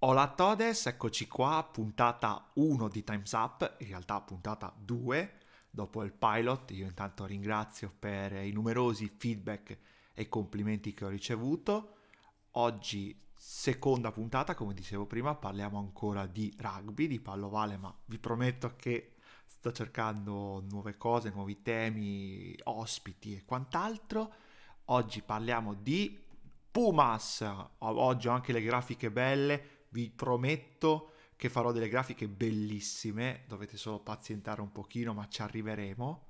Hola a todos, eccoci qua, puntata 1 di Time's Up, in realtà puntata 2, dopo il pilot, io intanto ringrazio per i numerosi feedback e complimenti che ho ricevuto. Oggi seconda puntata, come dicevo prima, parliamo ancora di rugby, di pallovale, ma vi prometto che sto cercando nuove cose, nuovi temi, ospiti e quant'altro. Oggi parliamo di Pumas, oggi ho anche le grafiche belle, vi prometto che farò delle grafiche bellissime, dovete solo pazientare un pochino, ma ci arriveremo.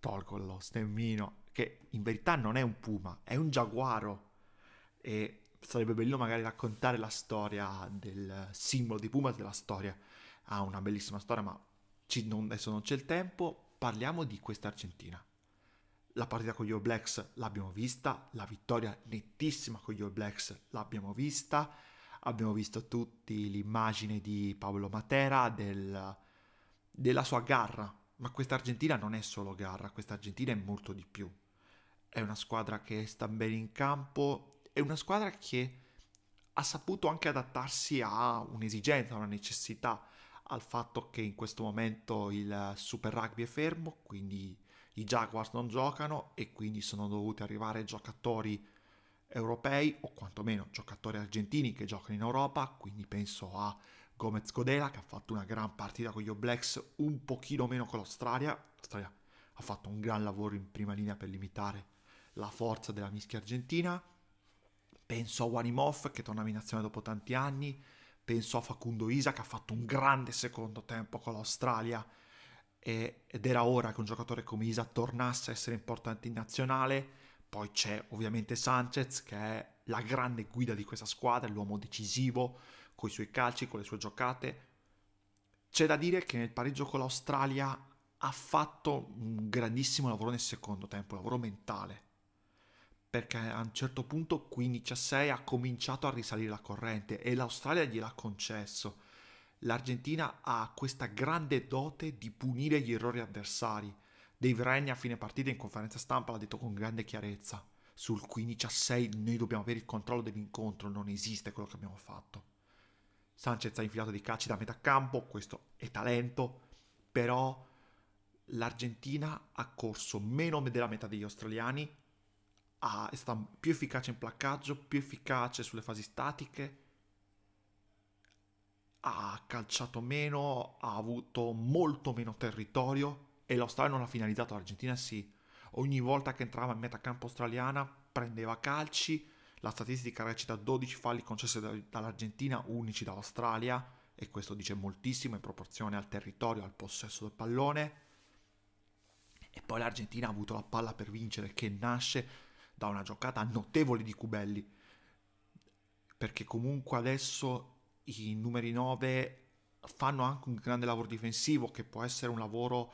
Tolgo lo stemmino, che in verità non è un puma, è un giaguaro. E sarebbe bello magari raccontare la storia del simbolo di puma, della storia. Ha una bellissima storia, ma ci, non, adesso non c'è il tempo. Parliamo di questa Argentina. La partita con gli All Blacks l'abbiamo vista, la vittoria nettissima con gli All Blacks l'abbiamo vista Abbiamo visto tutti l'immagine di Paolo Matera, del, della sua garra, ma questa Argentina non è solo garra, questa Argentina è molto di più. È una squadra che sta bene in campo, è una squadra che ha saputo anche adattarsi a un'esigenza, a una necessità, al fatto che in questo momento il Super Rugby è fermo, quindi i Jaguars non giocano e quindi sono dovuti arrivare giocatori europei o quantomeno giocatori argentini che giocano in Europa, quindi penso a Gomez Godela che ha fatto una gran partita con gli Oblex, un pochino meno con l'Australia, l'Australia ha fatto un gran lavoro in prima linea per limitare la forza della mischia argentina, penso a Wanimov che torna in azione dopo tanti anni, penso a Facundo Isa che ha fatto un grande secondo tempo con l'Australia ed era ora che un giocatore come Isa tornasse a essere importante in nazionale, poi c'è ovviamente Sanchez che è la grande guida di questa squadra, l'uomo decisivo con i suoi calci, con le sue giocate. C'è da dire che nel pareggio con l'Australia ha fatto un grandissimo lavoro nel secondo tempo, lavoro mentale, perché a un certo punto 15-6 a ha cominciato a risalire la corrente e l'Australia gliel'ha concesso. L'Argentina ha questa grande dote di punire gli errori avversari Dave Rennie a fine partita in conferenza stampa l'ha detto con grande chiarezza. Sul 15 a 6 noi dobbiamo avere il controllo dell'incontro, non esiste quello che abbiamo fatto. Sanchez ha infilato dei calci da metà campo, questo è talento, però l'Argentina ha corso meno della metà degli australiani, è stata più efficace in placcaggio, più efficace sulle fasi statiche, ha calciato meno, ha avuto molto meno territorio e l'Australia non l'ha finalizzato, l'Argentina sì. Ogni volta che entrava in metà campo australiana prendeva calci, la statistica recita 12 falli concessi dall'Argentina, 11 dall'Australia, e questo dice moltissimo in proporzione al territorio, al possesso del pallone. E poi l'Argentina ha avuto la palla per vincere che nasce da una giocata notevole di Cubelli, perché comunque adesso i numeri 9 fanno anche un grande lavoro difensivo che può essere un lavoro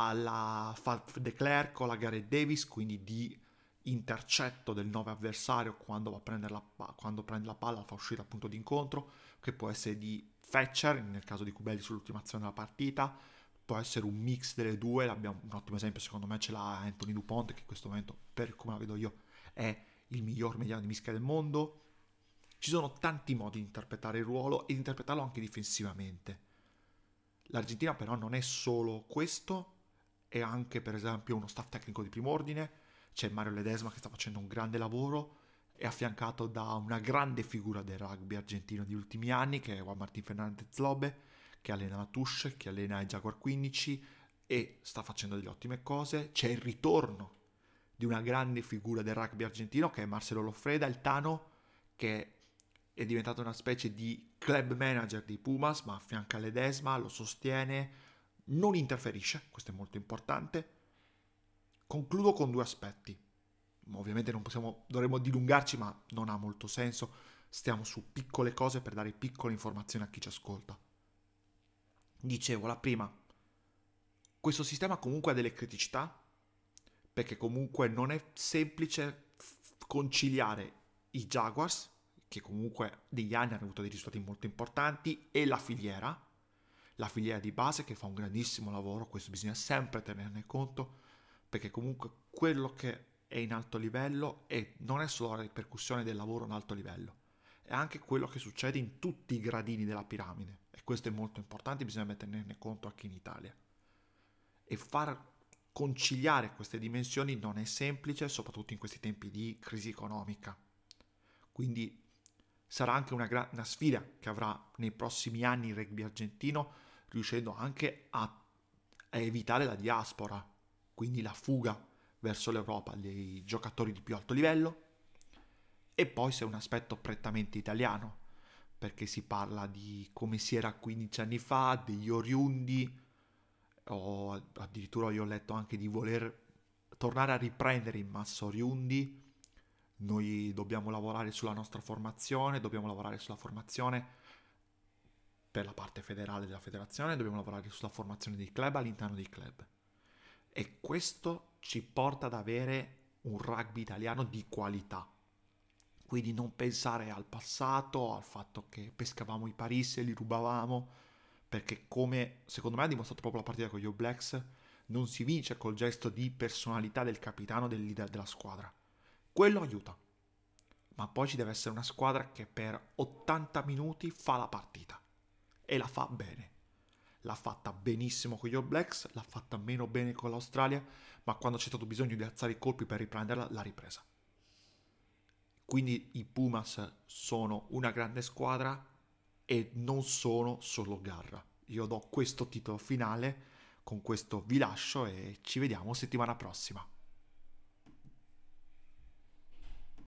alla Fav de Clerc o alla Gareth Davis, quindi di intercetto del 9 avversario quando, la, quando prende la palla, fa uscire dal punto di che può essere di Fetcher, nel caso di Cubelli sull'ultima azione della partita, può essere un mix delle due, Abbiamo un ottimo esempio secondo me ce l'ha Anthony Dupont, che in questo momento, per come la vedo io, è il miglior mediano di mischia del mondo. Ci sono tanti modi di interpretare il ruolo e di interpretarlo anche difensivamente. L'Argentina però non è solo questo, e anche per esempio uno staff tecnico di primo ordine, c'è Mario Ledesma che sta facendo un grande lavoro, è affiancato da una grande figura del rugby argentino degli ultimi anni che è Juan Martín Fernández Lobe, che allena la Tush, che allena il Jaguar 15 e sta facendo delle ottime cose, c'è il ritorno di una grande figura del rugby argentino che è Marcelo Loffreda, il Tano, che è diventato una specie di club manager dei Pumas, ma affianca Ledesma, lo sostiene, non interferisce, questo è molto importante. Concludo con due aspetti. Ovviamente non possiamo, dovremmo dilungarci, ma non ha molto senso. Stiamo su piccole cose per dare piccole informazioni a chi ci ascolta. Dicevo la prima, questo sistema comunque ha delle criticità, perché comunque non è semplice conciliare i Jaguars, che comunque negli anni hanno avuto dei risultati molto importanti, e la filiera, la filiera di base che fa un grandissimo lavoro, questo bisogna sempre tenerne conto, perché comunque quello che è in alto livello è, non è solo la ripercussione del lavoro in alto livello, è anche quello che succede in tutti i gradini della piramide e questo è molto importante, bisogna tenerne conto anche in Italia. E far conciliare queste dimensioni non è semplice, soprattutto in questi tempi di crisi economica. Quindi sarà anche una, gra- una sfida che avrà nei prossimi anni il rugby argentino riuscendo anche a, a evitare la diaspora, quindi la fuga verso l'Europa dei giocatori di più alto livello. E poi c'è un aspetto prettamente italiano, perché si parla di come si era 15 anni fa, degli oriundi, o addirittura io ho letto anche di voler tornare a riprendere in massa oriundi. Noi dobbiamo lavorare sulla nostra formazione, dobbiamo lavorare sulla formazione per la parte federale della federazione, dobbiamo lavorare sulla formazione dei club all'interno dei club. E questo ci porta ad avere un rugby italiano di qualità. Quindi non pensare al passato, al fatto che pescavamo i Paris e li rubavamo, perché come secondo me ha dimostrato proprio la partita con gli Oblacks, non si vince col gesto di personalità del capitano, del leader della squadra. Quello aiuta. Ma poi ci deve essere una squadra che per 80 minuti fa la partita e la fa bene. L'ha fatta benissimo con gli All Blacks, l'ha fatta meno bene con l'Australia, ma quando c'è stato bisogno di alzare i colpi per riprenderla, l'ha ripresa. Quindi i Pumas sono una grande squadra e non sono solo garra. Io do questo titolo finale, con questo vi lascio e ci vediamo settimana prossima.